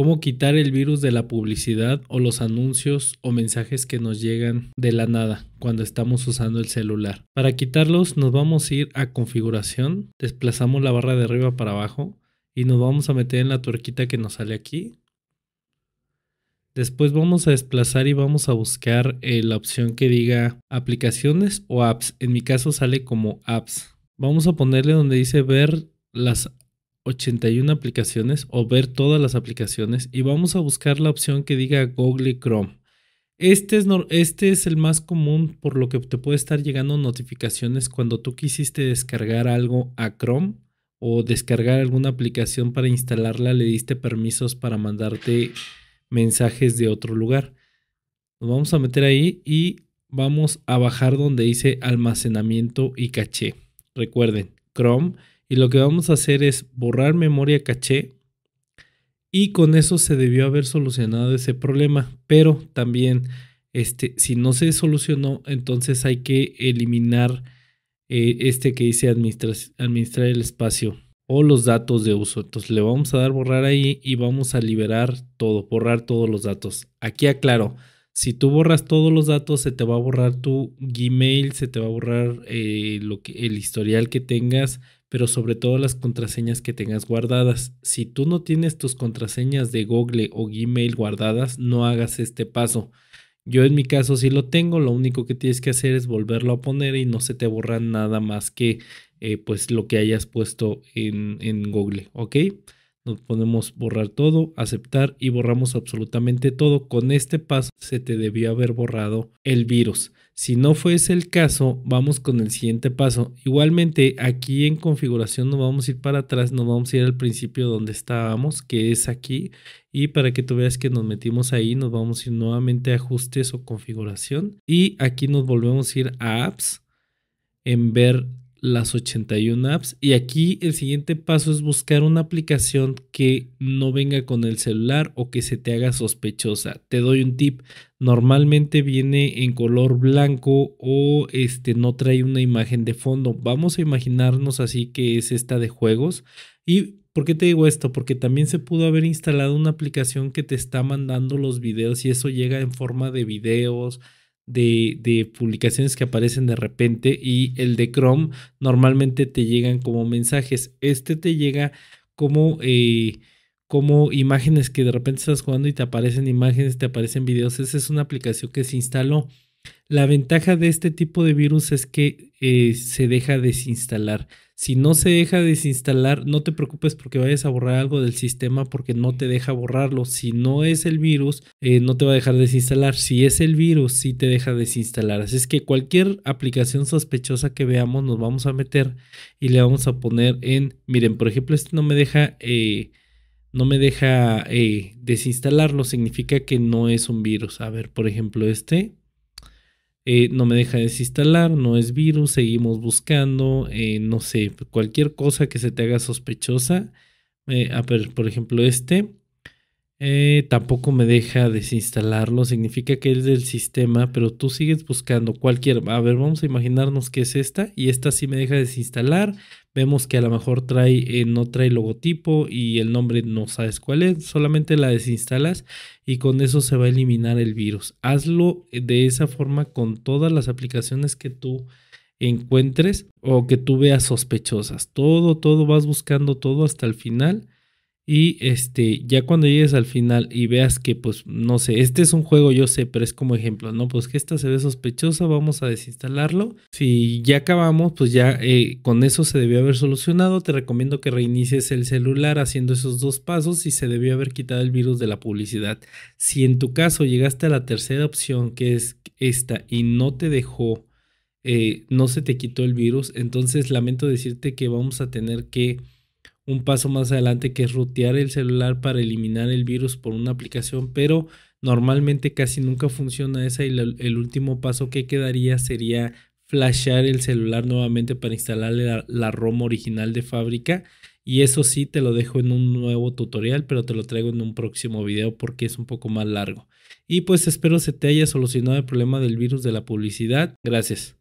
cómo quitar el virus de la publicidad o los anuncios o mensajes que nos llegan de la nada cuando estamos usando el celular. Para quitarlos nos vamos a ir a configuración, desplazamos la barra de arriba para abajo y nos vamos a meter en la tuerquita que nos sale aquí. Después vamos a desplazar y vamos a buscar eh, la opción que diga aplicaciones o apps. En mi caso sale como apps. Vamos a ponerle donde dice ver las 81 aplicaciones o ver todas las aplicaciones y vamos a buscar la opción que diga Google Chrome. Este es, este es el más común por lo que te puede estar llegando notificaciones cuando tú quisiste descargar algo a Chrome o descargar alguna aplicación para instalarla, le diste permisos para mandarte mensajes de otro lugar. Nos vamos a meter ahí y vamos a bajar donde dice almacenamiento y caché. Recuerden, Chrome y lo que vamos a hacer es borrar memoria caché. Y con eso se debió haber solucionado ese problema. Pero también, este, si no se solucionó, entonces hay que eliminar eh, este que dice administrar, administrar el espacio o los datos de uso. Entonces le vamos a dar borrar ahí y vamos a liberar todo, borrar todos los datos. Aquí aclaro, si tú borras todos los datos, se te va a borrar tu Gmail, se te va a borrar eh, lo que, el historial que tengas, pero sobre todo las contraseñas que tengas guardadas. Si tú no tienes tus contraseñas de Google o Gmail guardadas, no hagas este paso. Yo en mi caso sí lo tengo, lo único que tienes que hacer es volverlo a poner y no se te borra nada más que eh, pues lo que hayas puesto en, en Google, ¿ok? Nos podemos borrar todo, aceptar y borramos absolutamente todo. Con este paso se te debió haber borrado el virus. Si no fuese el caso, vamos con el siguiente paso. Igualmente, aquí en configuración no vamos a ir para atrás, no vamos a ir al principio donde estábamos, que es aquí. Y para que tú veas que nos metimos ahí, nos vamos a ir nuevamente a ajustes o configuración. Y aquí nos volvemos a ir a apps en ver las 81 apps. Y aquí el siguiente paso es buscar una aplicación que no venga con el celular o que se te haga sospechosa. Te doy un tip. Normalmente viene en color blanco o este no trae una imagen de fondo. Vamos a imaginarnos así que es esta de juegos. ¿Y por qué te digo esto? Porque también se pudo haber instalado una aplicación que te está mandando los videos y eso llega en forma de videos de, publicaciones que aparecen de repente y el de Chrome normalmente te llegan como mensajes. Este te llega como, eh, como imágenes que de repente estás jugando y te aparecen imágenes, te aparecen videos. Esa es una aplicación que se instaló. La ventaja de este tipo de virus es que eh, se deja desinstalar. Si no se deja desinstalar, no te preocupes porque vayas a borrar algo del sistema porque no te deja borrarlo. Si no es el virus, eh, no te va a dejar desinstalar. Si es el virus, sí te deja desinstalar. Así es que cualquier aplicación sospechosa que veamos, nos vamos a meter y le vamos a poner en, miren, por ejemplo, este no me deja... Eh, no me deja eh, desinstalarlo, significa que no es un virus. A ver, por ejemplo, este eh, no me deja desinstalar, no es virus, seguimos buscando, eh, no sé, cualquier cosa que se te haga sospechosa. Eh, por ejemplo, este eh, tampoco me deja desinstalarlo. Significa que es del sistema, pero tú sigues buscando cualquier. A ver, vamos a imaginarnos que es esta. Y esta sí me deja desinstalar. Vemos que a lo mejor trae, eh, no trae logotipo y el nombre no sabes cuál es. Solamente la desinstalas y con eso se va a eliminar el virus. Hazlo de esa forma con todas las aplicaciones que tú encuentres o que tú veas sospechosas. Todo, todo, vas buscando todo hasta el final y este, ya cuando llegues al final y veas que, pues, no sé, este es un juego, yo sé, pero es como ejemplo, ¿no? Pues que esta se ve sospechosa, vamos a desinstalarlo. Si ya acabamos, pues ya eh, con eso se debió haber solucionado. Te recomiendo que reinicies el celular haciendo esos dos pasos y se debió haber quitado el virus de la publicidad. Si en tu caso llegaste a la tercera opción, que es esta, y no te dejó, eh, no se te quitó el virus, entonces lamento decirte que vamos a tener que un paso más adelante que es rutear el celular para eliminar el virus por una aplicación, pero normalmente casi nunca funciona esa y el último paso que quedaría sería flashear el celular nuevamente para instalarle la, la, ROM original de fábrica y eso sí te lo dejo en un nuevo tutorial pero te lo traigo en un próximo video porque es un poco más largo y pues espero se te haya solucionado el problema del virus de la publicidad gracias